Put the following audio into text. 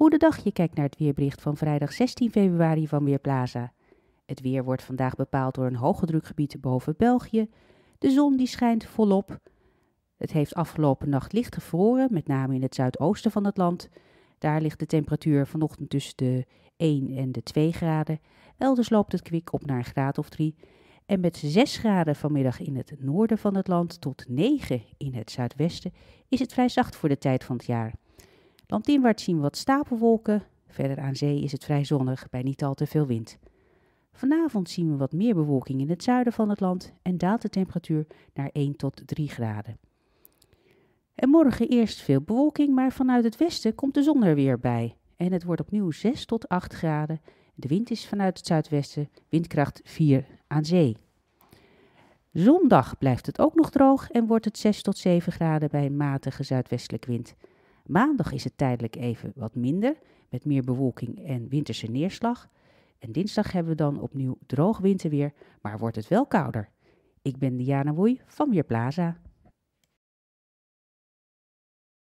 Goedendag, je kijkt naar het weerbericht van vrijdag 16 februari van Weerplaza. Het weer wordt vandaag bepaald door een hoge drukgebied boven België. De zon die schijnt volop. Het heeft afgelopen nacht licht gevroren, met name in het zuidoosten van het land. Daar ligt de temperatuur vanochtend tussen de 1 en de 2 graden. Elders loopt het kwik op naar een graad of 3. En met 6 graden vanmiddag in het noorden van het land tot 9 in het zuidwesten is het vrij zacht voor de tijd van het jaar. Landinwaarts zien we wat stapelwolken. Verder aan zee is het vrij zonnig bij niet al te veel wind. Vanavond zien we wat meer bewolking in het zuiden van het land en daalt de temperatuur naar 1 tot 3 graden. En morgen eerst veel bewolking, maar vanuit het westen komt de zon er weer bij. En het wordt opnieuw 6 tot 8 graden. De wind is vanuit het zuidwesten, windkracht 4 aan zee. Zondag blijft het ook nog droog en wordt het 6 tot 7 graden bij een matige zuidwestelijk wind. Maandag is het tijdelijk even wat minder, met meer bewolking en winterse neerslag. En dinsdag hebben we dan opnieuw droog winterweer, maar wordt het wel kouder. Ik ben Diana Woei van Weerplaza.